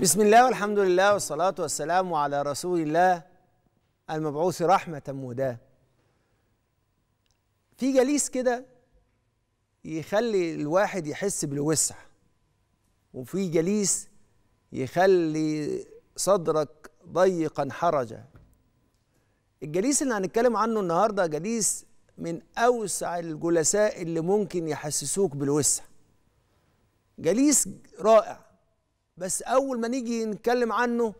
بسم الله والحمد لله والصلاة والسلام على رسول الله المبعوث رحمة مهداة في جليس كده يخلي الواحد يحس بالوسع وفي جليس يخلي صدرك ضيقا حرجا الجليس اللي هنتكلم عنه النهارده جليس من أوسع الجلساء اللي ممكن يحسسوك بالوسع جليس رائع بس اول ما نيجي نتكلم عنه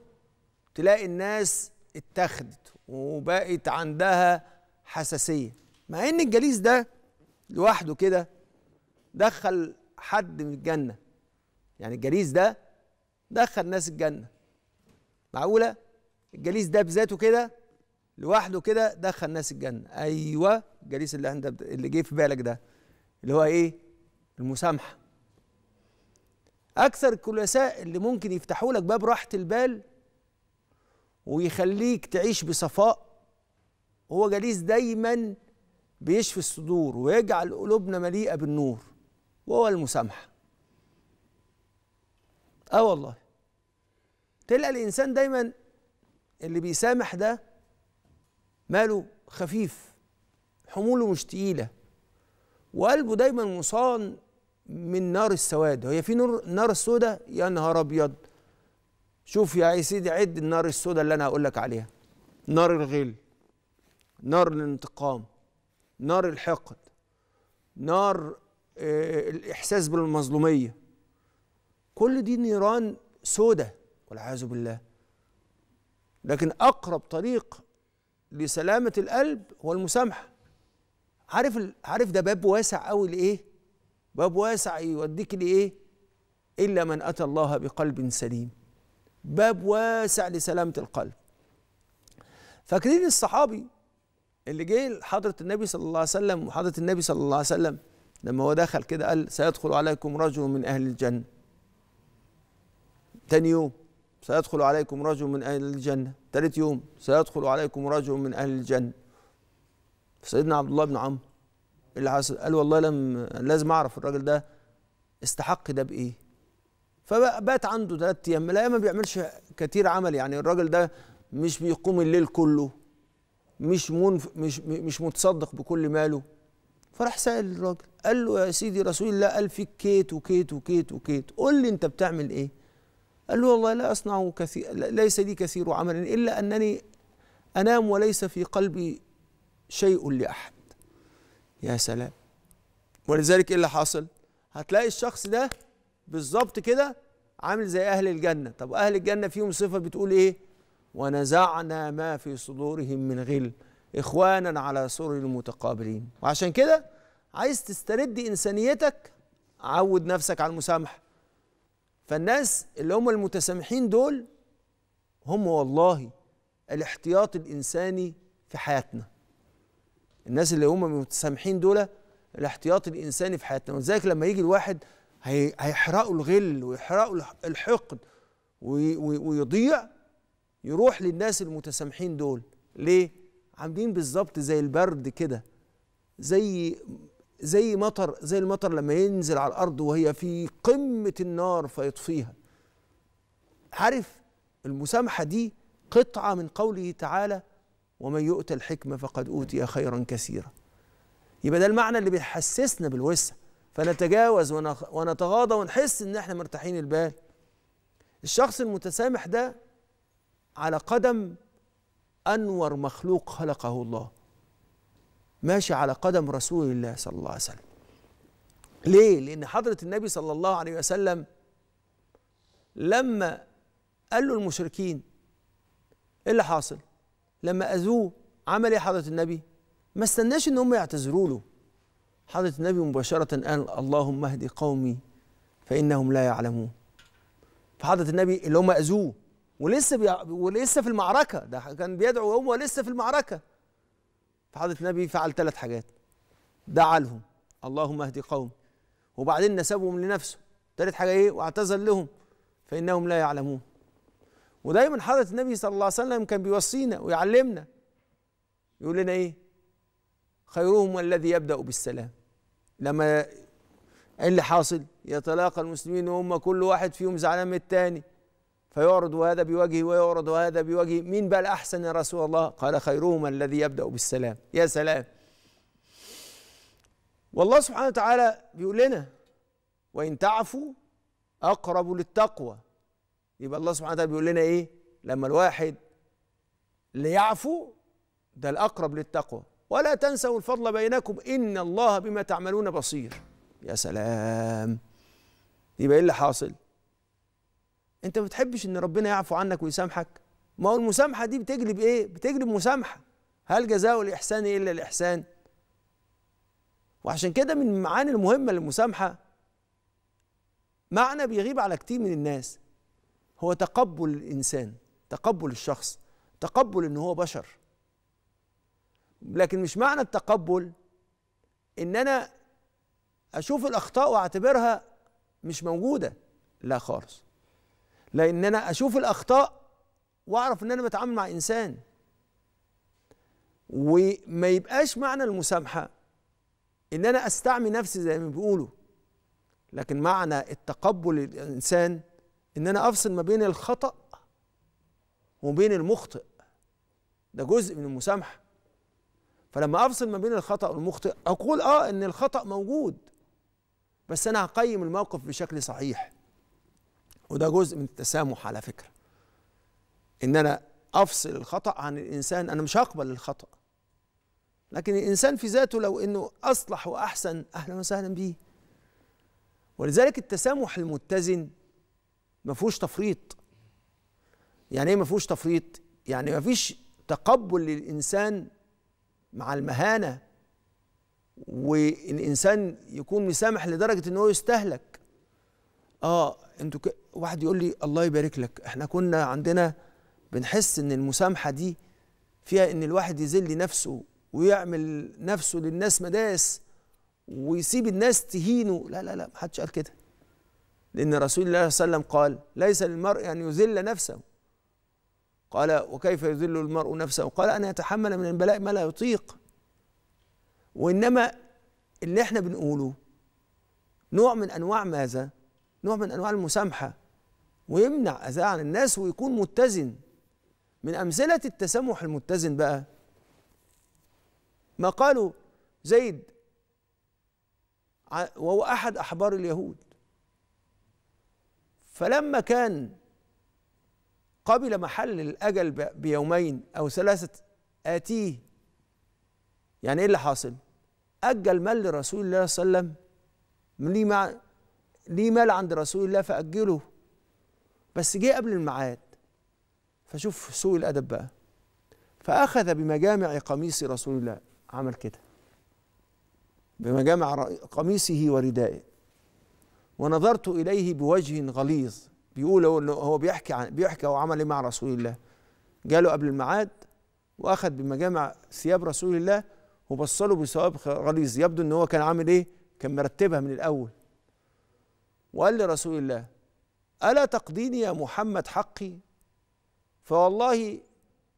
تلاقي الناس اتخذت وبقت عندها حساسيه مع ان الجليس ده لوحده كده دخل حد من الجنه يعني الجليس ده دخل ناس الجنه معقوله الجليس ده بذاته كده لوحده كده دخل ناس الجنه ايوه الجليس اللي انت اللي جه في بالك ده اللي هو ايه المسامحه اكثر الكلاساء اللي ممكن يفتحوا لك باب راحه البال ويخليك تعيش بصفاء هو جليس دايما بيشفي الصدور ويجعل قلوبنا مليئه بالنور وهو المسامحه اه والله تلقى الانسان دايما اللي بيسامح ده ماله خفيف حموله مش تقيله وقلبه دايما مصان من نار السواد هي في نور نار السوداء يا نهار ابيض شوف يا سيدي عد النار السوداء اللي انا هقول لك عليها نار الغل نار الانتقام نار الحقد نار آه، الاحساس بالمظلوميه كل دي نيران سودة والعياذ بالله لكن اقرب طريق لسلامه القلب هو المسامحه عارف عارف ده باب واسع قوي لايه باب واسع يوديك لايه الا من اتى الله بقلب سليم باب واسع لسلامه القلب فاكرين الصحابي اللي جه لحضره النبي صلى الله عليه وسلم وحضره النبي صلى الله عليه وسلم لما هو دخل كده قال سيدخل عليكم رجل من اهل الجنه تاني يوم سيدخل عليكم رجل من اهل الجنه تالت يوم سيدخل عليكم رجل من اهل الجنه سيدنا عبد الله بن عمرو اللي حصل قال والله لم لازم اعرف الراجل ده استحق ده بايه فبات عنده ثلاث ايام لا ما بيعملش كتير عمل يعني الراجل ده مش بيقوم الليل كله مش منف مش مش متصدق بكل ماله فراح سأل الراجل قال له يا سيدي رسول الله قال فيك كيت وكيت وكيت وكيت قول لي انت بتعمل ايه قال له والله لا اصنع كثير ليس لي كثير عمل الا انني انام وليس في قلبي شيء لاحد يا سلام ولذلك ايه اللي حاصل هتلاقي الشخص ده بالظبط كده عامل زي اهل الجنه طب اهل الجنه فيهم صفه بتقول ايه ونزعنا ما في صدورهم من غل اخوانا على سرر المتقابلين وعشان كده عايز تسترد انسانيتك عود نفسك على المسامحه فالناس اللي هم المتسامحين دول هم والله الاحتياط الانساني في حياتنا الناس اللي هم متسامحين دول الاحتياط الانساني في حياتنا ولذلك لما يجي الواحد هيحرقوا الغل ويحرقوا الحقد ويضيع يروح للناس المتسامحين دول ليه عاملين بالظبط زي البرد كده زي زي مطر زي المطر لما ينزل على الارض وهي في قمه النار فيطفيها عارف المسامحه دي قطعه من قوله تعالى ومن يؤت الحكمة فقد أوتي خيرا كثيرا يبقى ده المعنى اللي بيحسسنا بالوسع فنتجاوز ونتغاضى ونحس ان احنا مرتاحين البال الشخص المتسامح ده على قدم انور مخلوق خلقه الله ماشي على قدم رسول الله صلى الله عليه وسلم ليه لان حضره النبي صلى الله عليه وسلم لما قال له المشركين ايه اللي حاصل لما اذوه عمل ايه حضره النبي؟ ما استناش ان هم يعتذروا له حضره النبي مباشره قال اللهم اهد قومي فانهم لا يعلمون فحضره النبي اللي هم اذوه ولسه بي... ولسه في المعركه ده كان بيدعو وهو لسه في المعركه فحضره النبي فعل ثلاث حاجات دعا لهم اللهم اهد قومي وبعدين نسبهم لنفسه ثالث حاجه ايه واعتذر لهم فانهم لا يعلمون ودايما حضرة النبي صلى الله عليه وسلم كان بيوصينا ويعلمنا يقول لنا ايه خيرهم الذي يبدأ بالسلام لما ايه اللي حاصل يتلاقى المسلمين وهم كل واحد فيهم زعلان من الثاني فيعرض هذا بوجهه ويعرض هذا بوجهه مين بقى الأحسن يا رسول الله قال خيرهم الذي يبدأ بالسلام يا سلام والله سبحانه وتعالى بيقول لنا وإن تعفوا أقرب للتقوى يبقى الله سبحانه وتعالى بيقول لنا ايه لما الواحد ليعفو ده الاقرب للتقوى ولا تنسوا الفضل بينكم ان الله بما تعملون بصير يا سلام يبقى ايه اللي حاصل انت ما بتحبش ان ربنا يعفو عنك ويسامحك ما هو المسامحه دي بتجلب ايه بتجلب مسامحه هل جزاء الاحسان الا الاحسان وعشان كده من المعاني المهمه للمسامحه معنى بيغيب على كتير من الناس هو تقبل الانسان تقبل الشخص تقبل ان هو بشر لكن مش معنى التقبل ان انا اشوف الاخطاء واعتبرها مش موجوده لا خالص لان انا اشوف الاخطاء واعرف ان انا بتعامل مع انسان وما يبقاش معنى المسامحه ان انا استعمي نفسي زي ما بيقولوا لكن معنى التقبل الانسان ان انا افصل ما بين الخطا وبين المخطئ ده جزء من المسامحه فلما افصل ما بين الخطا والمخطئ اقول اه ان الخطا موجود بس انا هقيم الموقف بشكل صحيح وده جزء من التسامح على فكره ان انا افصل الخطا عن الانسان انا مش هقبل الخطا لكن الانسان في ذاته لو انه اصلح واحسن اهلا وسهلا بيه ولذلك التسامح المتزن ما فيهوش تفريط يعني ايه ما فيهوش تفريط يعني ما فيش تقبل للانسان مع المهانه والانسان يكون مسامح لدرجه ان هو يستهلك اه انتوا ك... واحد يقول لي الله يبارك لك احنا كنا عندنا بنحس ان المسامحه دي فيها ان الواحد يذل نفسه ويعمل نفسه للناس مداس ويسيب الناس تهينه لا لا لا محدش قال كده لأن رسول الله صلى الله عليه وسلم قال ليس للمرء أن يذل نفسه قال وكيف يذل المرء نفسه قال أن يتحمل من البلاء ما لا يطيق وإنما اللي احنا بنقوله نوع من أنواع ماذا؟ نوع من أنواع المسامحة ويمنع أذى عن الناس ويكون متزن من أمثلة التسامح المتزن بقى ما قالوا زيد وهو أحد أحبار اليهود فلما كان قبل محل الأجل بيومين أو ثلاثة آتيه يعني إيه اللي حاصل؟ أجل مال لرسول الله صلى الله عليه وسلم ليه مال عند رسول الله فأجله بس جه قبل الميعاد فشوف سوء الأدب بقى فأخذ بمجامع قميص رسول الله عمل كده بمجامع قميصه وردائه ونظرت اليه بوجه غليظ بيقول هو هو بيحكي عن بيحكي هو عمل ايه مع رسول الله جاله قبل الميعاد واخذ بمجامع ثياب رسول الله وبص له بثواب غليظ يبدو ان هو كان عامل ايه كان مرتبها من الاول وقال لرسول الله الا تقضيني يا محمد حقي فوالله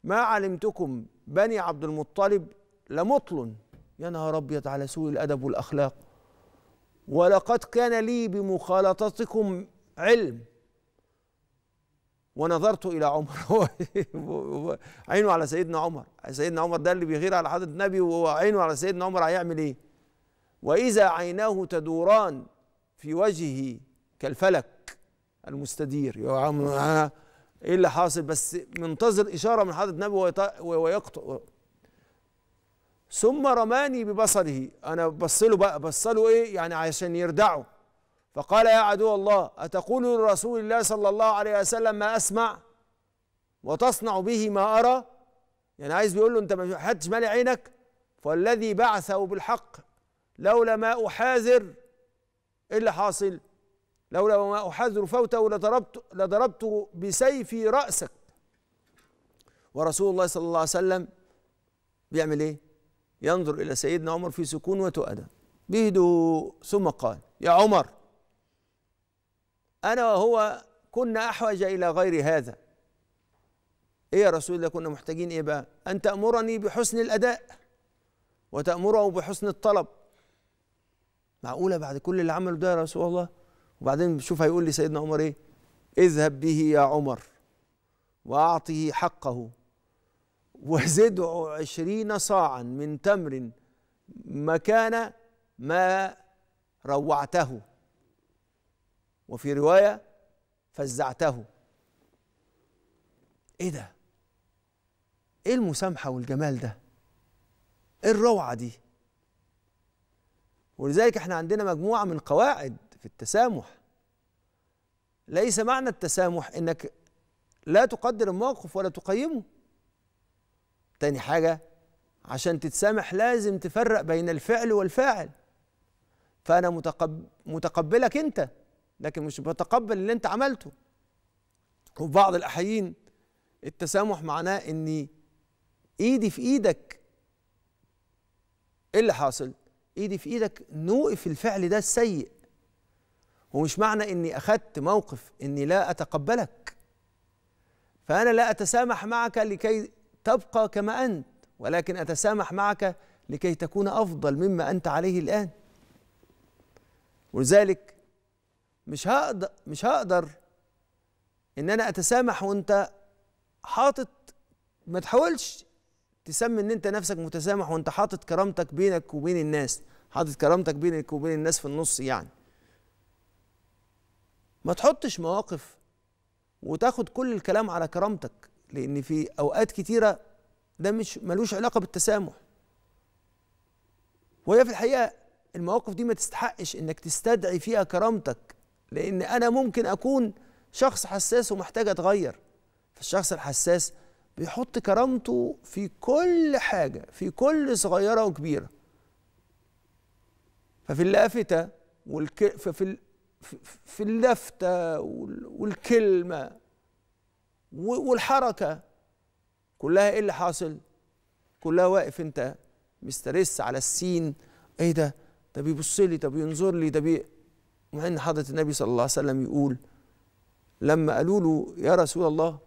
ما علمتكم بني عبد المطلب لمطل يا نهار ابيض على سوء الادب والاخلاق ولقد كان لي بمخالطتكم علم ونظرت الى عمر عينه على سيدنا عمر سيدنا عمر ده اللي بيغير على حضره النبي وهو عينه على سيدنا عمر هيعمل ايه واذا عيناه تدوران في وجهه كالفلك المستدير يا عم آه، ايه اللي حاصل بس منتظر اشاره من حضره النبي ويقطع ثم رماني ببصره انا بصله بقى بصله ايه يعني عشان يردعه فقال يا عدو الله اتقول لرسول الله صلى الله عليه وسلم ما اسمع وتصنع به ما ارى يعني عايز بيقول له انت ما حدش مالي عينك فالذي بعثه بالحق لولا ما احاذر ايه اللي حاصل لولا ما احاذر فوته لضربت لضربت بسيفي راسك ورسول الله صلى الله عليه وسلم بيعمل ايه ينظر إلى سيدنا عمر في سكون وتؤدب بهدوء ثم قال يا عمر أنا وهو كنا أحوج إلى غير هذا إيه يا رسول الله كنا محتاجين إيه بقى أن تأمرني بحسن الأداء وتأمره بحسن الطلب معقولة بعد كل اللي عمله ده يا رسول الله وبعدين شوف هيقول لي سيدنا عمر إيه اذهب به يا عمر وأعطه حقه وزد عشرين صاعا من تمر مكان ما روعته وفي رواية فزعته ايه ده ايه المسامحة والجمال ده ايه الروعة دي ولذلك احنا عندنا مجموعة من قواعد في التسامح ليس معنى التسامح انك لا تقدر الموقف ولا تقيمه تاني حاجة عشان تتسامح لازم تفرق بين الفعل والفاعل فأنا متقب متقبلك أنت لكن مش بتقبل اللي أنت عملته وفي بعض الأحيان التسامح معناه إني إيدي في إيدك إيه اللي حاصل؟ إيدي في إيدك نوقف الفعل ده السيء ومش معنى إني أخدت موقف إني لا أتقبلك فأنا لا أتسامح معك لكي تبقى كما أنت ولكن أتسامح معك لكي تكون أفضل مما أنت عليه الآن ولذلك مش هقدر مش هقدر إن أنا أتسامح وأنت حاطط ما تحاولش تسمي إن أنت نفسك متسامح وأنت حاطط كرامتك بينك وبين الناس حاطط كرامتك بينك وبين الناس في النص يعني ما تحطش مواقف وتاخد كل الكلام على كرامتك لأن في أوقات كتيرة ده مش ملوش علاقة بالتسامح وهي في الحقيقة المواقف دي ما تستحقش إنك تستدعي فيها كرامتك لأن أنا ممكن أكون شخص حساس ومحتاج أتغير فالشخص الحساس بيحط كرامته في كل حاجة في كل صغيرة وكبيرة ففي اللافتة والك... ففي ال... في اللفته والكلمة والحركه كلها ايه اللي حاصل؟ كلها واقف انت مسترس على السين ايه ده؟ ده بيبص لي ده بينظر لي ده بي مع ان حضره النبي صلى الله عليه وسلم يقول لما قالوا له يا رسول الله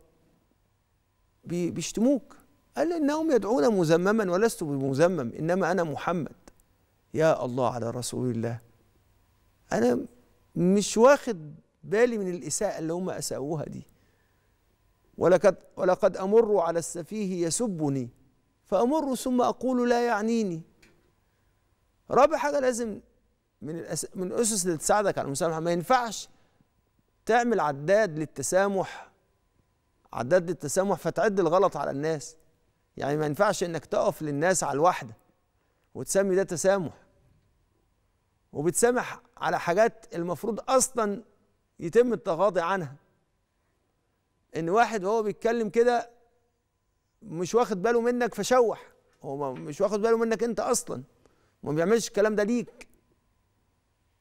بيشتموك قال انهم يدعون مذمما ولست بمذمم انما انا محمد يا الله على رسول الله انا مش واخد بالي من الاساءه اللي هم اساووها دي ولقد ولقد امر على السفيه يسبني فامر ثم اقول لا يعنيني رابع حاجه لازم من الأس... من الاسس اللي تساعدك على المسامحه ما ينفعش تعمل عداد للتسامح عداد للتسامح فتعد الغلط على الناس يعني ما ينفعش انك تقف للناس على الواحده وتسمي ده تسامح وبتسامح على حاجات المفروض اصلا يتم التغاضي عنها ان واحد وهو بيتكلم كده مش واخد باله منك فشوح هو مش واخد باله منك انت اصلا ما بيعملش الكلام ده ليك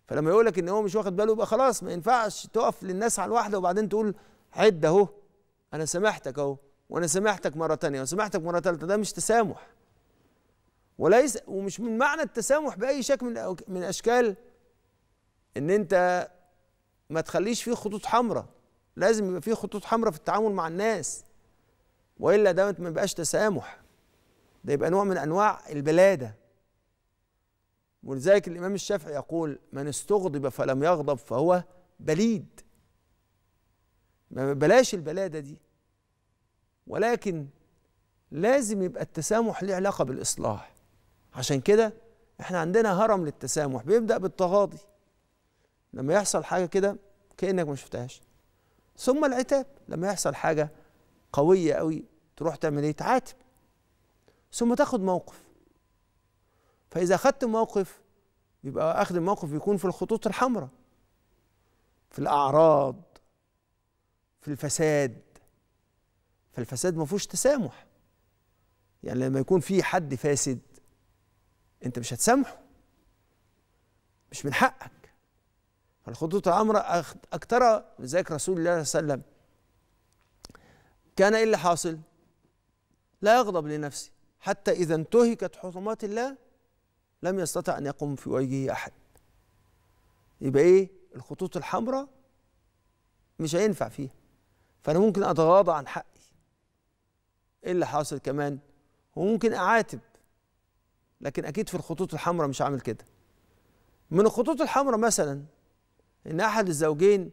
فلما يقول لك ان هو مش واخد باله يبقى خلاص ما ينفعش تقف للناس على الواحده وبعدين تقول عد اهو انا سامحتك اهو وانا سامحتك مره ثانيه وسامحتك مره ثالثه ده مش تسامح وليس ومش من معنى التسامح باي شكل من من اشكال ان انت ما تخليش فيه خطوط حمراء لازم يبقى في خطوط حمراء في التعامل مع الناس والا ده ما يبقاش تسامح ده يبقى نوع من انواع البلاده ولذلك الامام الشافعي يقول من استغضب فلم يغضب فهو بليد ما بلاش البلاده دي ولكن لازم يبقى التسامح له علاقه بالاصلاح عشان كده احنا عندنا هرم للتسامح بيبدا بالتغاضي لما يحصل حاجه كده كانك ما شفتهاش ثم العتاب لما يحصل حاجة قوية قوي تروح تعمل ايه تعاتب ثم تاخد موقف فإذا أخدت موقف يبقى أخذ الموقف يكون في الخطوط الحمراء في الأعراض في الفساد فالفساد ما فيهوش تسامح يعني لما يكون في حد فاسد أنت مش هتسامحه مش من حقك فالخطوط الحمراء أكثرها ذلك رسول الله صلى الله عليه وسلم كان إيه اللي حاصل؟ لا يغضب لنفسه حتى إذا انتهكت حرمات الله لم يستطع أن يقوم في وجهه أحد يبقى إيه؟ الخطوط الحمراء مش هينفع فيها فأنا ممكن أتغاضى عن حقي إيه اللي حاصل كمان؟ وممكن أعاتب لكن أكيد في الخطوط الحمراء مش هعمل كده من الخطوط الحمراء مثلا ان احد الزوجين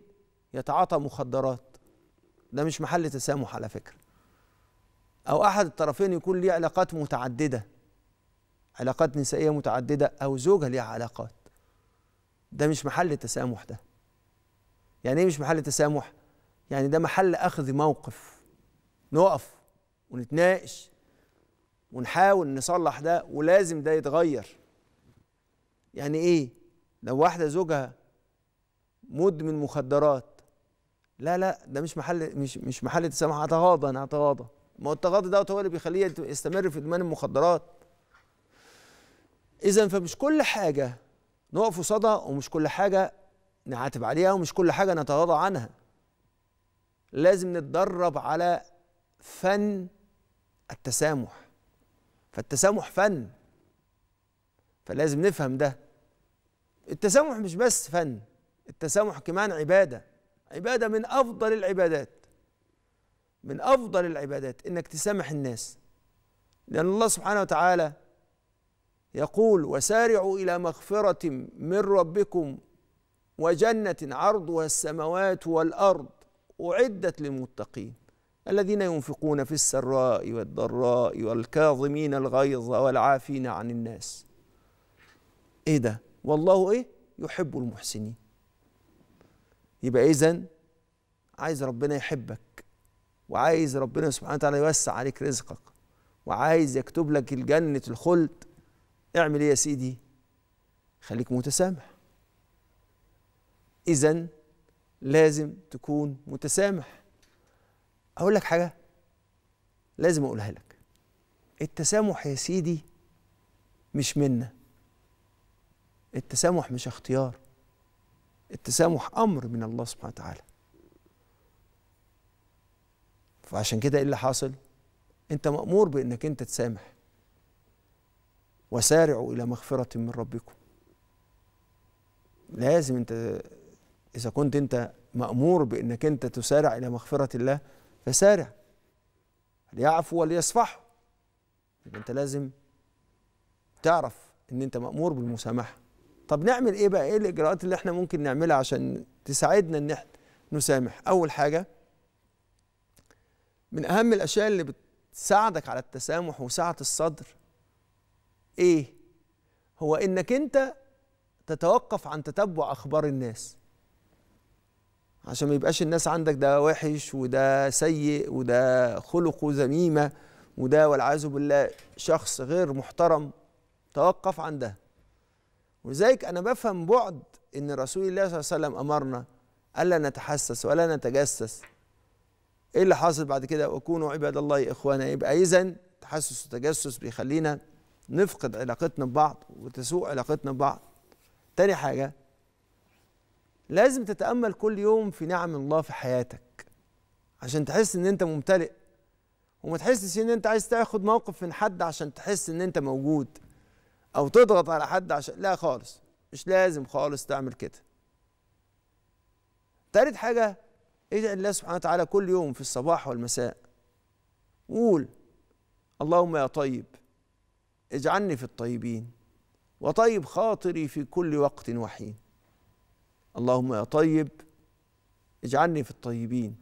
يتعاطى مخدرات ده مش محل تسامح على فكره او احد الطرفين يكون ليه علاقات متعدده علاقات نسائيه متعدده او زوجها ليها علاقات ده مش محل تسامح ده يعني ايه مش محل تسامح يعني ده محل اخذ موقف نقف ونتناقش ونحاول نصلح ده ولازم ده يتغير يعني ايه لو واحده زوجها مدمن مخدرات لا لا ده مش محل مش مش محل تسامح هتغاضى انا هتغاضى ما هو التغاضي دوت هو اللي بيخليه يستمر في ادمان المخدرات اذا فمش كل حاجه نقف قصادها ومش كل حاجه نعاتب عليها ومش كل حاجه نتغاضى عنها لازم نتدرب على فن التسامح فالتسامح فن فلازم نفهم ده التسامح مش بس فن التسامح كمان عباده عباده من افضل العبادات من افضل العبادات انك تسامح الناس لان الله سبحانه وتعالى يقول وسارعوا الى مغفره من ربكم وجنه عرضها السماوات والارض اعدت للمتقين الذين ينفقون في السراء والضراء والكاظمين الغيظ والعافين عن الناس ايه ده والله ايه يحب المحسنين يبقى إذا عايز ربنا يحبك وعايز ربنا سبحانه وتعالى يوسع عليك رزقك وعايز يكتب لك الجنة الخلد اعمل ايه يا سيدي خليك متسامح اذا لازم تكون متسامح اقول لك حاجه لازم اقولها لك التسامح يا سيدي مش منا التسامح مش اختيار التسامح امر من الله سبحانه وتعالى فعشان كده ايه اللي حاصل انت مامور بانك انت تسامح وسارعوا الى مغفره من ربكم لازم انت اذا كنت انت مامور بانك انت تسارع الى مغفره الله فسارع ليعفو وليصفحوا يبقى انت لازم تعرف ان انت مامور بالمسامحه طب نعمل ايه بقى ايه الاجراءات اللي احنا ممكن نعملها عشان تساعدنا ان احنا نسامح اول حاجه من اهم الاشياء اللي بتساعدك على التسامح وسعه الصدر ايه هو انك انت تتوقف عن تتبع اخبار الناس عشان ما يبقاش الناس عندك ده وحش وده سيء وده خلقه ذميمه وده والعياذ بالله شخص غير محترم توقف عن ده ولذلك انا بفهم بعد ان رسول الله صلى الله عليه وسلم امرنا الا نتحسس ولا نتجسس ايه اللي حاصل بعد كده وكونوا عباد الله اخوانا يبقى اذا تحسس وتجسس بيخلينا نفقد علاقتنا ببعض وتسوء علاقتنا ببعض تاني حاجه لازم تتامل كل يوم في نعم الله في حياتك عشان تحس ان انت ممتلئ وما تحسش ان انت عايز تاخد موقف من حد عشان تحس ان انت موجود او تضغط على حد عشان لا خالص مش لازم خالص تعمل كده تالت حاجة ادعي الله سبحانه وتعالى كل يوم في الصباح والمساء قول اللهم يا طيب اجعلني في الطيبين وطيب خاطري في كل وقت وحين اللهم يا طيب اجعلني في الطيبين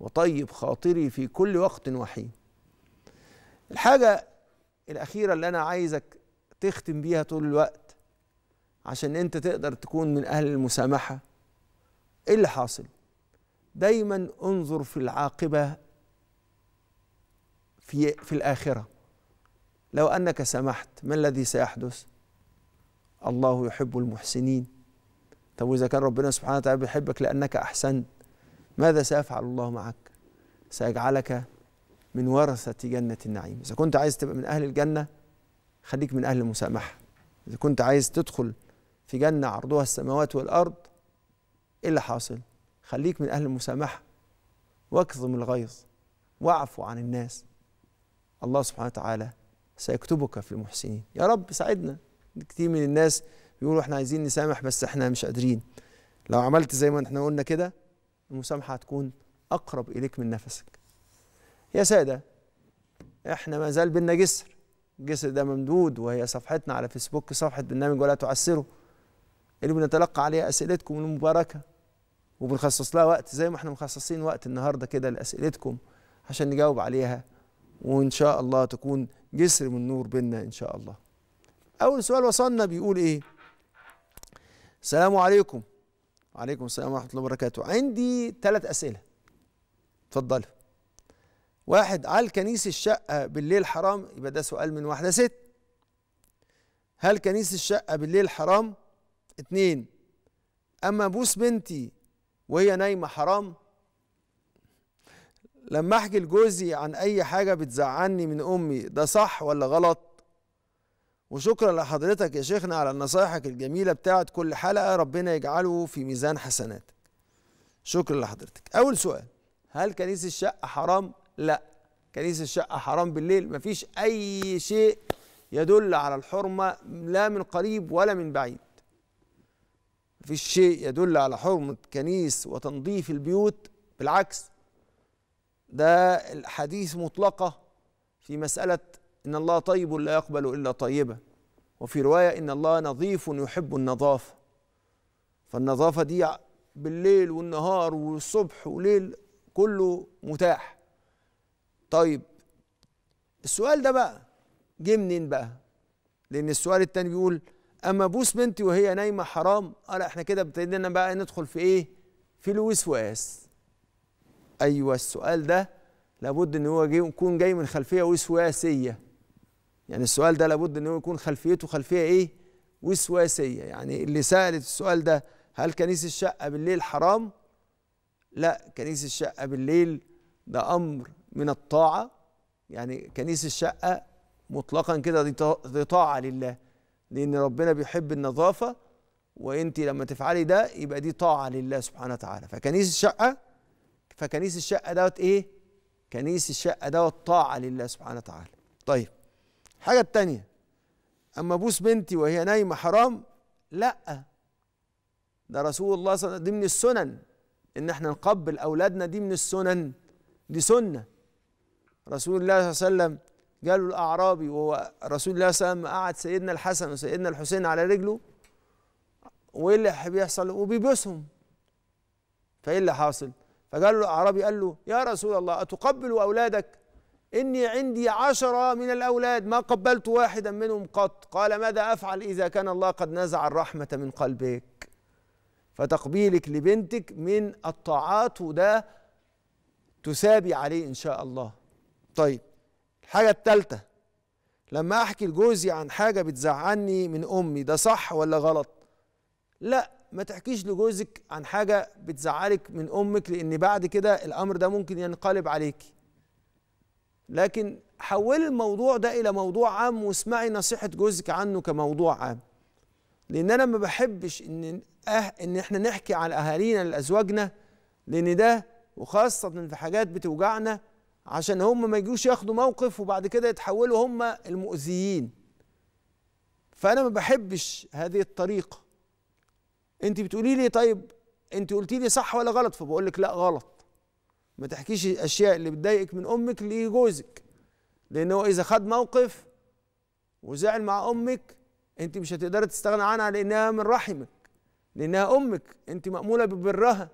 وطيب خاطري في كل وقت وحين الحاجة الأخيرة اللي أنا عايزك تختم بيها طول الوقت عشان انت تقدر تكون من اهل المسامحه ايه اللي حاصل دايما انظر في العاقبه في في الاخره لو انك سمحت ما الذي سيحدث الله يحب المحسنين طب واذا كان ربنا سبحانه وتعالى بيحبك لانك احسنت ماذا سيفعل الله معك سيجعلك من ورثه جنه النعيم اذا كنت عايز تبقى من اهل الجنه خليك من أهل المسامحة إذا كنت عايز تدخل في جنة عرضها السماوات والأرض إيه اللي حاصل؟ خليك من أهل المسامحة واكظم الغيظ واعفو عن الناس الله سبحانه وتعالى سيكتبك في المحسنين يا رب ساعدنا كتير من الناس بيقولوا احنا عايزين نسامح بس احنا مش قادرين لو عملت زي ما احنا قلنا كده المسامحة هتكون أقرب إليك من نفسك يا سادة احنا ما زال بينا جسر الجسر ده ممدود وهي صفحتنا على فيسبوك صفحة برنامج ولا تعسره اللي بنتلقى عليها أسئلتكم المباركة وبنخصص لها وقت زي ما احنا مخصصين وقت النهاردة كده لأسئلتكم عشان نجاوب عليها وإن شاء الله تكون جسر من نور بينا إن شاء الله أول سؤال وصلنا بيقول إيه السلام عليكم وعليكم السلام ورحمة الله وبركاته عندي ثلاث أسئلة اتفضلوا واحد هل كنيس الشقة بالليل حرام يبقى ده سؤال من واحدة ست هل كنيس الشقة بالليل حرام اتنين أما أبوس بنتي وهي نايمة حرام لما أحكي لجوزي عن أي حاجة بتزعلني من أمي ده صح ولا غلط وشكرا لحضرتك يا شيخنا على نصايحك الجميلة بتاعت كل حلقة ربنا يجعله في ميزان حسناتك شكرا لحضرتك أول سؤال هل كنيس الشقة حرام؟ لا كنيسه الشقه حرام بالليل مفيش اي شيء يدل على الحرمه لا من قريب ولا من بعيد مفيش شيء يدل على حرمه كنيس وتنظيف البيوت بالعكس ده الحديث مطلقه في مساله ان الله طيب لا يقبل الا طيبه وفي روايه ان الله نظيف يحب النظافه فالنظافه دي بالليل والنهار والصبح وليل كله متاح طيب السؤال ده بقى جه منين بقى لان السؤال التاني بيقول اما بوس بنتي وهي نايمه حرام اه لا احنا كده ابتدينا بقى ندخل في ايه في الوسواس ايوه السؤال ده لابد ان هو جي يكون جاي من خلفيه وسواسيه يعني السؤال ده لابد ان هو يكون خلفيته خلفيه ايه وسواسيه يعني اللي سالت السؤال ده هل كنيس الشقه بالليل حرام لا كنيس الشقه بالليل ده امر من الطاعة يعني كنيس الشقة مطلقا كده دي طاعة لله لأن ربنا بيحب النظافة وأنت لما تفعلي ده يبقى دي طاعة لله سبحانه وتعالى فكنيس الشقة فكنيس الشقة دوت إيه؟ كنيس الشقة دوت طاعة لله سبحانه وتعالى طيب الحاجة التانية أما أبوس بنتي وهي نايمة حرام لأ ده رسول الله صلى الله عليه وسلم دي من السنن إن إحنا نقبل أولادنا دي من السنن دي سنة رسول الله صلى الله عليه وسلم جاله الأعرابي وهو رسول الله صلى الله عليه وسلم قعد سيدنا الحسن وسيدنا الحسين على رجله وإيه اللي بيحصل وبيبوسهم فإيه اللي حاصل فقال له الأعرابي قال له يا رسول الله أتقبل أولادك إني عندي عشرة من الأولاد ما قبلت واحدا منهم قط قال ماذا أفعل إذا كان الله قد نزع الرحمة من قلبك فتقبيلك لبنتك من الطاعات وده تسابي عليه إن شاء الله طيب الحاجة التالتة لما احكي لجوزي عن حاجة بتزعلني من امي ده صح ولا غلط؟ لا ما تحكيش لجوزك عن حاجة بتزعلك من امك لان بعد كده الامر ده ممكن ينقلب عليكي لكن حول الموضوع ده الى موضوع عام واسمعي نصيحة جوزك عنه كموضوع عام لان انا ما بحبش ان أه ان احنا نحكي على اهالينا لازواجنا لان ده وخاصة في حاجات بتوجعنا عشان هم ما يجوش ياخدوا موقف وبعد كده يتحولوا هم المؤذيين فانا ما بحبش هذه الطريقه انت بتقولي لي طيب انت قلتي لي صح ولا غلط فبقول لك لا غلط ما تحكيش الاشياء اللي بتضايقك من امك لجوزك لان هو اذا خد موقف وزعل مع امك انت مش هتقدري تستغنى عنها لانها من رحمك لانها امك انت ماموله ببرها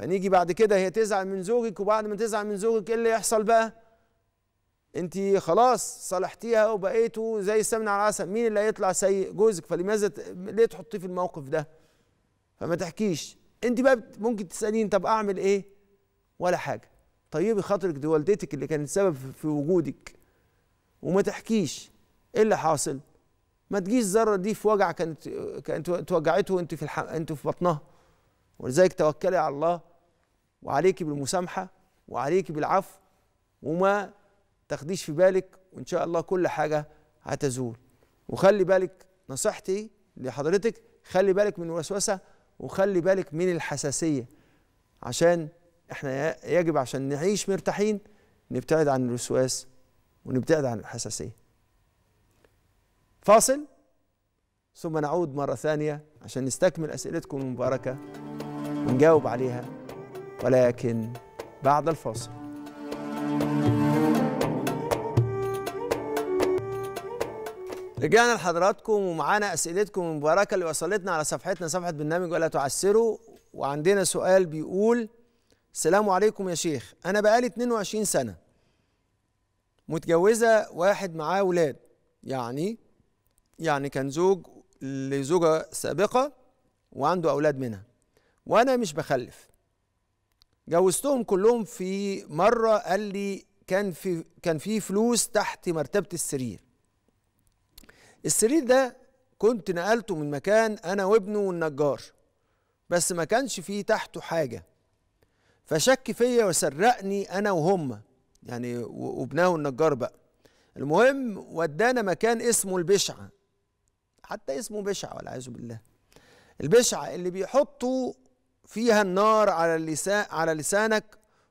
فنيجي بعد كده هي تزعل من زوجك وبعد ما تزعل من زوجك ايه اللي يحصل بقى انت خلاص صالحتيها وبقيتوا زي السمن على العسل مين اللي هيطلع سيء جوزك فلماذا ت... ليه تحطيه في الموقف ده فما تحكيش انت بقى ممكن تسالين طب اعمل ايه ولا حاجه طيبي خاطرك دي والدتك اللي كانت سبب في وجودك وما تحكيش ايه اللي حاصل ما تجيش الذره دي في وجع كانت كانت توجعته وانت في الح... انت في بطنها ولذلك توكلي على الله وعليك بالمسامحة وعليك بالعفو وما تاخديش في بالك وإن شاء الله كل حاجة هتزول وخلي بالك نصيحتي لحضرتك خلي بالك من الوسوسة وخلي بالك من الحساسية عشان احنا يجب عشان نعيش مرتاحين نبتعد عن الوسواس ونبتعد عن الحساسية فاصل ثم نعود مرة ثانية عشان نستكمل أسئلتكم المباركة ونجاوب عليها ولكن بعد الفاصل رجعنا لحضراتكم ومعانا اسئلتكم المباركه اللي وصلتنا على صفحتنا صفحه برنامج ولا تعسروا وعندنا سؤال بيقول السلام عليكم يا شيخ انا بقالي 22 سنه متجوزه واحد معاه اولاد يعني يعني كان زوج لزوجه سابقه وعنده اولاد منها وانا مش بخلف جوزتهم كلهم في مره قال لي كان في كان في فلوس تحت مرتبه السرير السرير ده كنت نقلته من مكان انا وابنه والنجار بس ما كانش فيه تحته حاجه فشك فيا وسرقني انا وهم يعني وابنه والنجار بقى المهم ودانا مكان اسمه البشعه حتى اسمه بشعه والعياذ بالله البشعه اللي بيحطوا فيها النار على اللسان على لسانك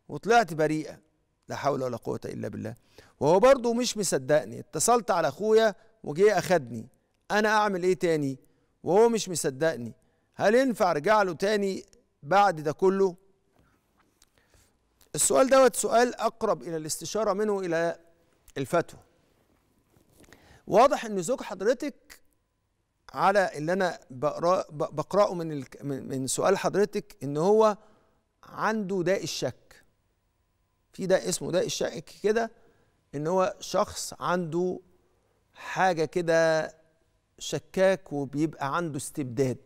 وطلعت بريئه لا حول ولا قوه الا بالله وهو برضه مش مصدقني اتصلت على اخويا وجه اخدني انا اعمل ايه تاني وهو مش مصدقني هل ينفع ارجع له تاني بعد ده كله السؤال دوت سؤال اقرب الى الاستشاره منه الى الفتوى واضح ان زوج حضرتك على اللي انا بقراه بقراه من من سؤال حضرتك ان هو عنده داء الشك في داء اسمه داء الشك كده ان هو شخص عنده حاجه كده شكاك وبيبقى عنده استبداد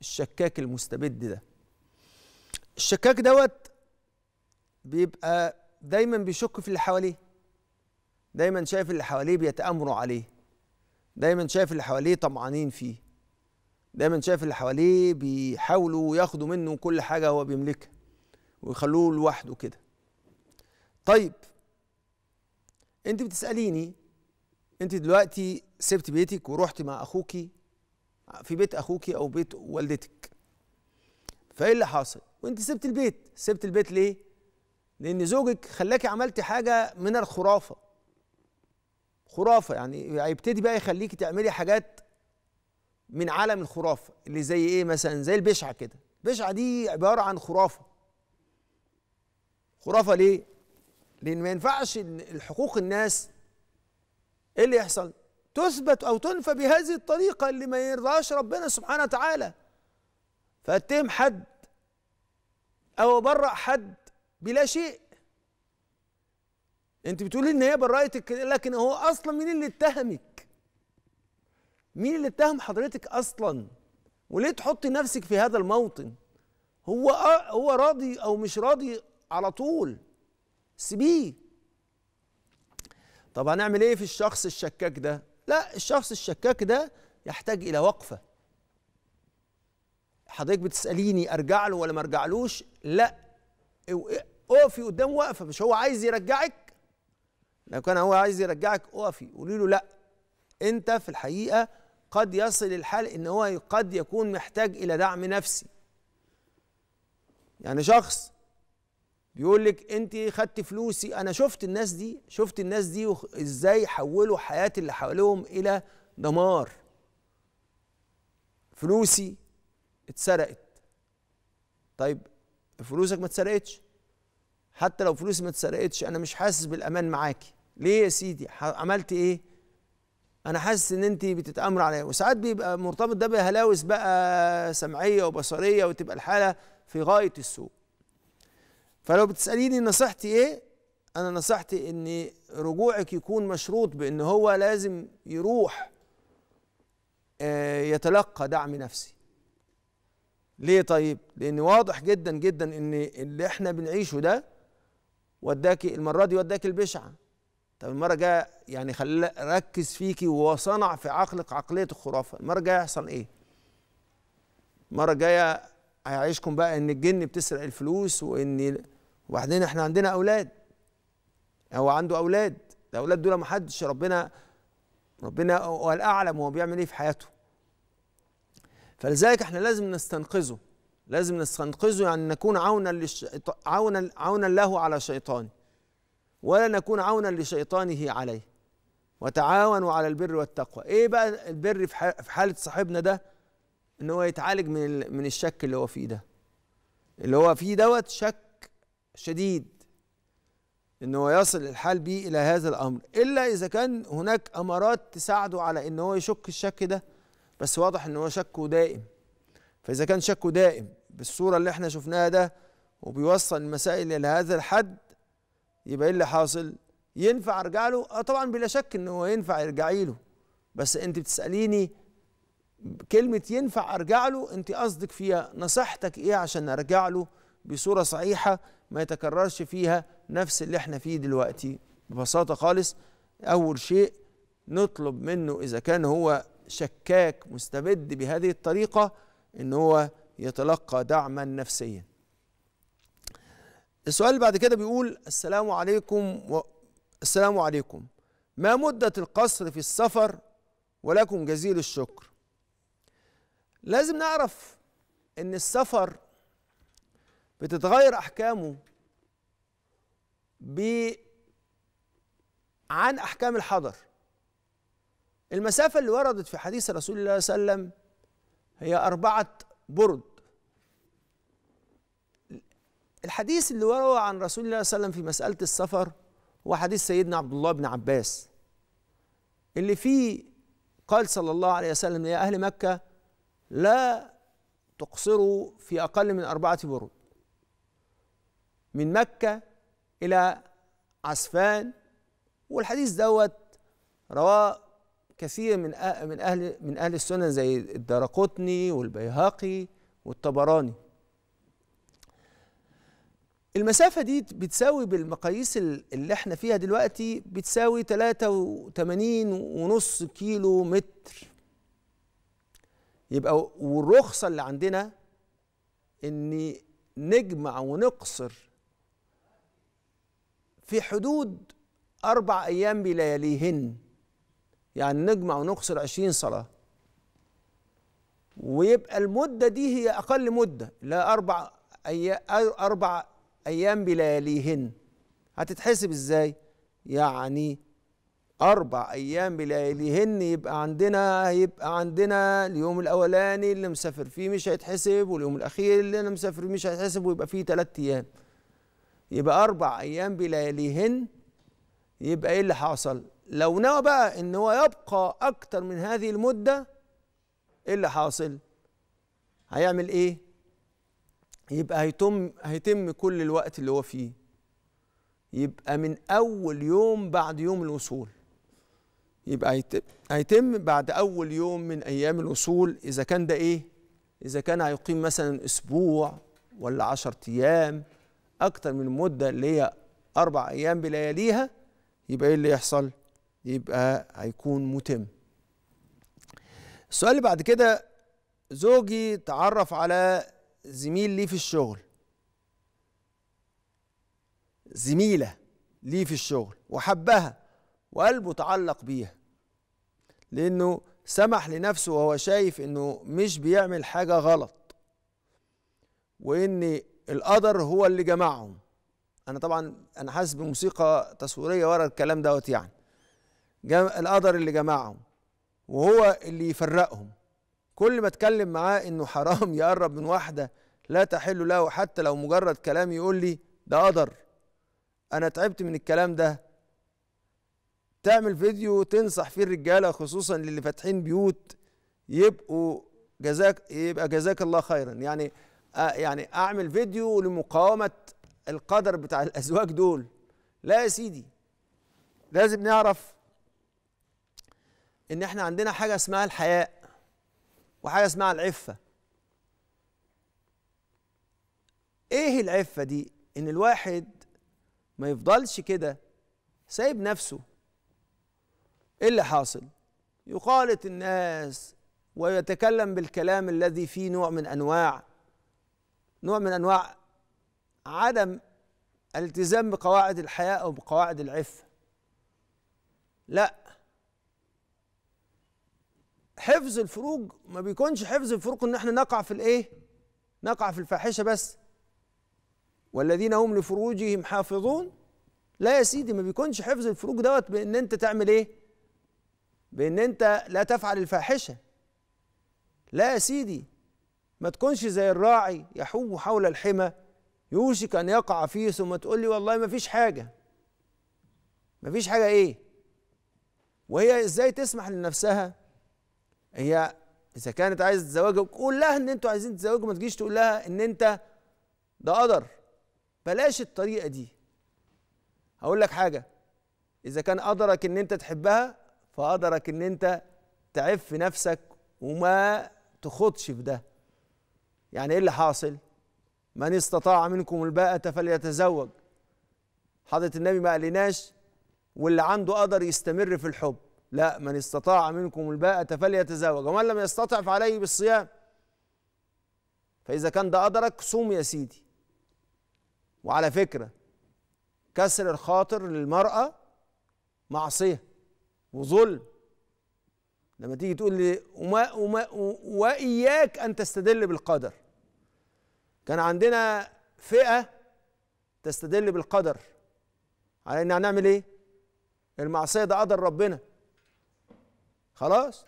الشكاك المستبد ده الشكاك دوت بيبقى دايما بيشك في اللي حواليه دايما شايف اللي حواليه بيتآمروا عليه دايما شايف اللي حواليه طمعانين فيه دايما شايف اللي حواليه بيحاولوا ياخدوا منه كل حاجه هو بيملكها ويخلوه لوحده كده طيب انت بتساليني انت دلوقتي سبت بيتك ورحت مع اخوكي في بيت اخوكي او بيت والدتك فايه اللي حاصل وانت سبت البيت سبت البيت ليه لان زوجك خلاكي عملتي حاجه من الخرافه خرافه يعني هيبتدي بقى يخليكي تعملي حاجات من عالم الخرافه اللي زي ايه مثلا زي البشعه كده البشعه دي عباره عن خرافه خرافه ليه لان ما ينفعش الحقوق الناس ايه اللي يحصل تثبت او تنفى بهذه الطريقه اللي ما يرضاش ربنا سبحانه وتعالى فاتهم حد او برأ حد بلا شيء انت بتقولي ان برايت الرايت لكن هو اصلا مين اللي اتهمك مين اللي اتهم حضرتك اصلا وليه تحطي نفسك في هذا الموطن هو أه هو راضي او مش راضي على طول سيبيه طب هنعمل ايه في الشخص الشكاك ده لا الشخص الشكاك ده يحتاج الى وقفه حضرتك بتساليني ارجع له ولا ما ارجعلوش لا اقفي قدام وقفه مش هو عايز يرجعك لو كان هو عايز يرجعك اقفي قولي له لا انت في الحقيقه قد يصل الحال ان هو قد يكون محتاج الى دعم نفسي يعني شخص بيقول لك انت خدت فلوسي انا شفت الناس دي شفت الناس دي ازاي حولوا حياه اللي حواليهم الى دمار فلوسي اتسرقت طيب فلوسك ما اتسرقتش حتى لو فلوسي ما اتسرقتش انا مش حاسس بالامان معاكي ليه يا سيدي عملت ايه انا حاسس ان انت بتتامر عليا وساعات بيبقى مرتبط ده بهلاوس بقى سمعيه وبصريه وتبقى الحاله في غايه السوء فلو بتساليني نصيحتي ايه انا نصيحتي ان رجوعك يكون مشروط بان هو لازم يروح آه، يتلقى دعم نفسي ليه طيب لان واضح جدا جدا ان اللي احنا بنعيشه ده وداكي المرة دي وداكي البشعة طب المرة الجاية يعني خلى ركز فيكي وصنع في عقلك عقلية الخرافة المرة الجاية هيحصل إيه؟ المرة الجاية هيعيشكم بقى إن الجن بتسرق الفلوس وإن وبعدين إحنا عندنا أولاد هو عنده أولاد الأولاد دول ما حدش ربنا ربنا هو الأعلم هو بيعمل إيه في حياته فلذلك إحنا لازم نستنقذه لازم نستنقذه يعني نكون عونا للشيطان عونا عونا له على شيطانه ولا نكون عونا لشيطانه عليه وتعاونوا على البر والتقوى ايه بقى البر في حاله صاحبنا ده ان هو يتعالج من من الشك اللي هو فيه ده اللي هو فيه دوت شك شديد ان هو يصل الحال بيه الى هذا الامر الا اذا كان هناك امارات تساعده على ان هو يشك الشك ده بس واضح ان هو شكه دائم فإذا كان شكه دائم بالصورة اللي احنا شفناها ده وبيوصل المسائل إلى هذا الحد يبقى ايه اللي حاصل؟ ينفع ارجع له؟ اه طبعا بلا شك ان هو ينفع ارجعي له بس انت بتسأليني كلمة ينفع ارجع له انت قصدك فيها نصيحتك ايه عشان ارجع له بصورة صحيحة ما يتكررش فيها نفس اللي احنا فيه دلوقتي ببساطة خالص أول شيء نطلب منه إذا كان هو شكاك مستبد بهذه الطريقة ان هو يتلقى دعما نفسيا السؤال اللي بعد كده بيقول السلام عليكم و... السلام عليكم ما مدة القصر في السفر ولكم جزيل الشكر لازم نعرف ان السفر بتتغير احكامه ب عن احكام الحضر المسافه اللي وردت في حديث رسول الله صلى الله عليه وسلم هي أربعة برد الحديث اللي روى عن رسول الله صلى الله عليه وسلم في مسألة السفر هو حديث سيدنا عبد الله بن عباس اللي فيه قال صلى الله عليه وسلم يا أهل مكة لا تقصروا في أقل من أربعة برد من مكة إلى عسفان والحديث دوت رواه كثير من من اهل من اهل السنن زي الدرقطني والبيهقي والطبراني المسافه دي بتساوي بالمقاييس اللي احنا فيها دلوقتي بتساوي 83 ونص كيلو متر يبقى والرخصه اللي عندنا ان نجمع ونقصر في حدود اربع ايام بلياليهن يعني نجمع ونقصر عشرين صلاة ويبقى المدة دي هي أقل مدة لا أربع أيام أربع أيام بلياليهن هتتحسب إزاي؟ يعني أربع أيام بلياليهن يبقى عندنا يبقى عندنا اليوم الأولاني اللي مسافر فيه مش هيتحسب واليوم الأخير اللي أنا مسافر فيه مش هيتحسب ويبقى فيه تلات أيام يبقى أربع أيام بلياليهن يبقى إيه اللي حصل؟ لو نوى بقى ان هو يبقى اكتر من هذه المده ايه اللي حاصل هيعمل ايه يبقى هيتم هيتم كل الوقت اللي هو فيه يبقى من اول يوم بعد يوم الوصول يبقى هيتم بعد اول يوم من ايام الوصول اذا كان ده ايه اذا كان هيقيم مثلا اسبوع ولا 10 ايام اكتر من المده اللي هي اربع ايام بلياليها يبقى ايه اللي يحصل يبقى هيكون متم السؤال اللي بعد كده زوجي تعرف على زميل ليه في الشغل زميلة ليه في الشغل وحبها وقلبه تعلق بيها لأنه سمح لنفسه وهو شايف أنه مش بيعمل حاجة غلط وأن القدر هو اللي جمعهم أنا طبعا أنا حاسس بموسيقى تصويرية ورا الكلام دوت يعني القدر اللي جمعهم وهو اللي يفرقهم كل ما اتكلم معاه انه حرام يقرب من واحده لا تحل له حتى لو مجرد كلام يقول لي ده قدر انا تعبت من الكلام ده تعمل فيديو تنصح فيه الرجاله خصوصا للي فاتحين بيوت يبقوا جزاك يبقى جزاك الله خيرا يعني يعني اعمل فيديو لمقاومه القدر بتاع الازواج دول لا يا سيدي لازم نعرف ان احنا عندنا حاجه اسمها الحياء وحاجه اسمها العفه ايه العفه دي ان الواحد ما يفضلش كده سايب نفسه ايه اللي حاصل يخالط الناس ويتكلم بالكلام الذي فيه نوع من انواع نوع من انواع عدم الالتزام بقواعد الحياء او بقواعد العفه لا حفظ الفروج ما بيكونش حفظ الفروج ان احنا نقع في الايه نقع في الفاحشه بس والذين هم لفروجهم حافظون لا يا سيدي ما بيكونش حفظ الفروج دوت بان انت تعمل ايه بان انت لا تفعل الفاحشه لا يا سيدي ما تكونش زي الراعي يحوم حول الحمى يوشك ان يقع فيه ثم تقول لي والله ما فيش حاجه ما فيش حاجه ايه وهي ازاي تسمح لنفسها هي اذا كانت عايزه تتزوج قول لها ان انتوا عايزين تتزوجوا ما تجيش تقول لها ان انت ده قدر بلاش الطريقه دي هقول لك حاجه اذا كان قدرك ان انت تحبها فقدرك ان انت تعف نفسك وما تخوضش في ده يعني ايه اللي حاصل من استطاع منكم الباءة فليتزوج حضرة النبي ما قالناش واللي عنده قدر يستمر في الحب لا من استطاع منكم الباءة فليتزوج ومن لم يستطع فعليه بالصيام فإذا كان ده قدرك صوم يا سيدي وعلى فكرة كسر الخاطر للمرأة معصية وظلم لما تيجي تقول لي وما وما وإياك أن تستدل بالقدر كان عندنا فئة تستدل بالقدر على إن هنعمل إيه؟ المعصية ده قدر ربنا خلاص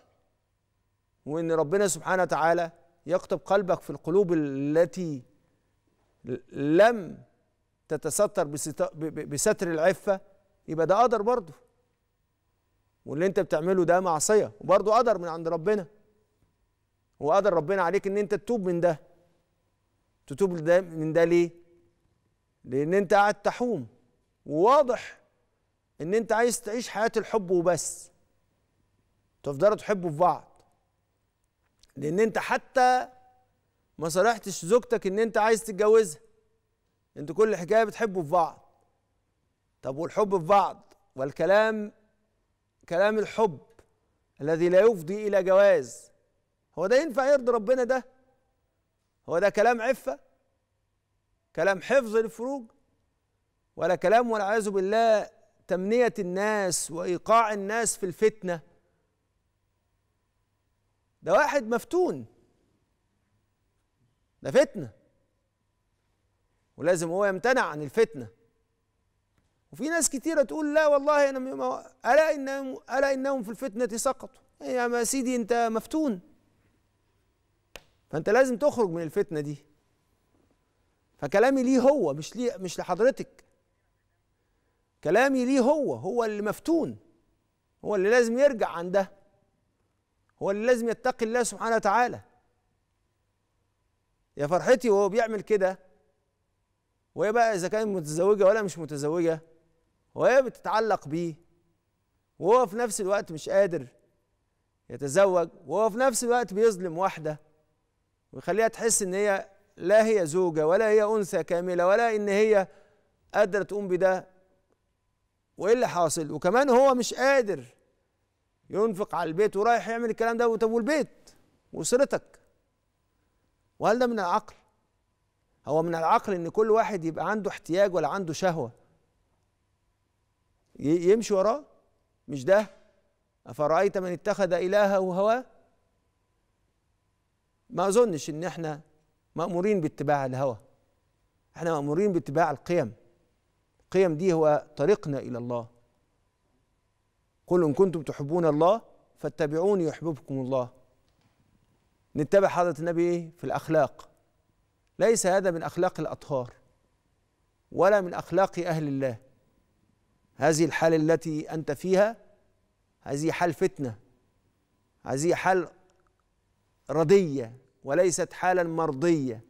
وان ربنا سبحانه وتعالى يقطب قلبك في القلوب التي لم تتستر بستر العفه يبقى ده قدر برضه واللي انت بتعمله ده معصيه وبرضه قدر من عند ربنا وقدر ربنا عليك ان انت تتوب من ده تتوب من ده ليه؟ لان انت قاعد تحوم وواضح ان انت عايز تعيش حياه الحب وبس تفضلوا تحبوا في بعض لان انت حتى ما صرحتش زوجتك ان انت عايز تتجوزها انتوا كل حكايه بتحبوا في بعض طب والحب في بعض والكلام كلام الحب الذي لا يفضي الى جواز هو ده ينفع يرضي ربنا ده هو ده كلام عفه كلام حفظ للفروج ولا كلام والعياذ بالله تمنيه الناس وايقاع الناس في الفتنه ده واحد مفتون ده فتنه ولازم هو يمتنع عن الفتنه وفي ناس كتيره تقول لا والله انا الا انهم الا انهم في الفتنه سقطوا يا سيدي انت مفتون فانت لازم تخرج من الفتنه دي فكلامي ليه هو مش ليه مش لحضرتك كلامي ليه هو هو اللي مفتون هو اللي لازم يرجع عن ده هو اللي لازم يتقي الله سبحانه وتعالى يا فرحتي وهو بيعمل كده وهي بقى اذا كانت متزوجه ولا مش متزوجه وهي بتتعلق بيه وهو في نفس الوقت مش قادر يتزوج وهو في نفس الوقت بيظلم واحده ويخليها تحس ان هي لا هي زوجه ولا هي انثى كامله ولا ان هي قادره تقوم بده وايه اللي حاصل وكمان هو مش قادر ينفق على البيت ورايح يعمل الكلام ده طب والبيت واسرتك وهل ده من العقل هو من العقل ان كل واحد يبقى عنده احتياج ولا عنده شهوه يمشي وراه مش ده افرايت من اتخذ الهه هواه ما اظنش ان احنا مامورين باتباع الهوى احنا مامورين باتباع القيم القيم دي هو طريقنا الى الله قل إن كنتم تحبون الله فاتبعوني يحببكم الله نتبع حضرة النبي إيه؟ في الأخلاق ليس هذا من أخلاق الأطهار ولا من أخلاق أهل الله هذه الحال التي أنت فيها هذه حال فتنة هذه حال ردية وليست حالا مرضية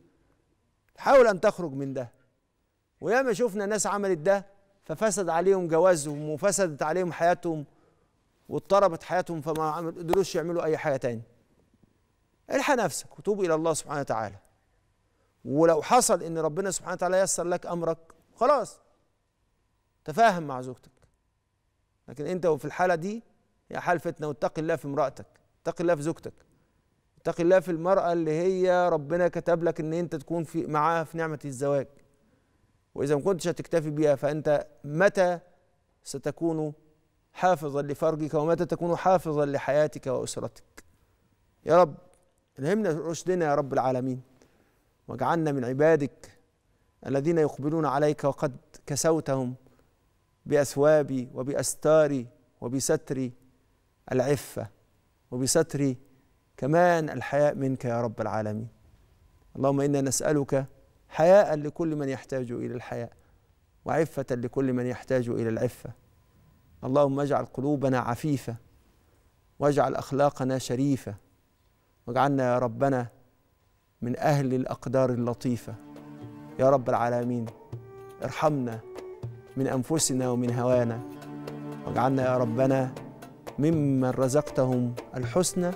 حاول أن تخرج من ده وياما شفنا ناس عملت ده ففسد عليهم جوازهم وفسدت عليهم حياتهم واضطربت حياتهم فما قدروش يعملوا اي حاجه تاني الحق نفسك وتوب الى الله سبحانه وتعالى ولو حصل ان ربنا سبحانه وتعالى يسر لك امرك خلاص تفاهم مع زوجتك لكن انت وفي الحاله دي يا حال فتنه واتقي الله في امراتك اتقي الله في زوجتك اتقي الله في المراه اللي هي ربنا كتب لك ان انت تكون في معاها في نعمه الزواج واذا ما كنتش هتكتفي بيها فانت متى ستكون حافظا لفرجك ومتى تكون حافظا لحياتك وأسرتك يا رب الهمنا رشدنا يا رب العالمين واجعلنا من عبادك الذين يقبلون عليك وقد كسوتهم بأثوابي وبأستاري وبستري العفة وبستري كمان الحياء منك يا رب العالمين اللهم إنا نسألك حياء لكل من يحتاج إلى الحياء وعفة لكل من يحتاج إلى العفة اللهم اجعل قلوبنا عفيفة واجعل أخلاقنا شريفة واجعلنا يا ربنا من أهل الأقدار اللطيفة يا رب العالمين ارحمنا من أنفسنا ومن هوانا واجعلنا يا ربنا ممن رزقتهم الحسنى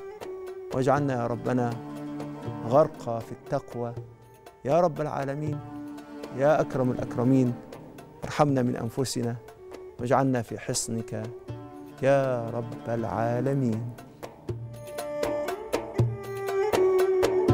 واجعلنا يا ربنا غرقى في التقوى يا رب العالمين يا أكرم الأكرمين ارحمنا من أنفسنا واجعلنا في حصنك يا رب العالمين